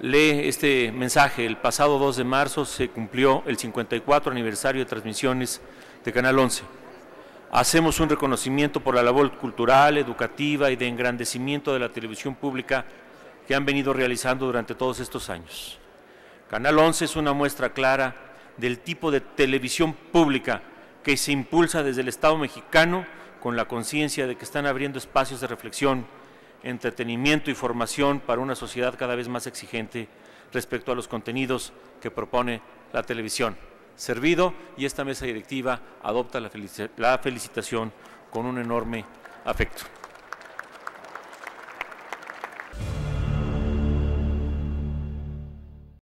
lee este mensaje. El pasado 2 de marzo se cumplió el 54 aniversario de transmisiones de Canal 11. Hacemos un reconocimiento por la labor cultural, educativa y de engrandecimiento de la televisión pública que han venido realizando durante todos estos años. Canal 11 es una muestra clara del tipo de televisión pública que se impulsa desde el Estado mexicano con la conciencia de que están abriendo espacios de reflexión, entretenimiento y formación para una sociedad cada vez más exigente respecto a los contenidos que propone la televisión. Servido y esta mesa directiva adopta la felicitación con un enorme afecto.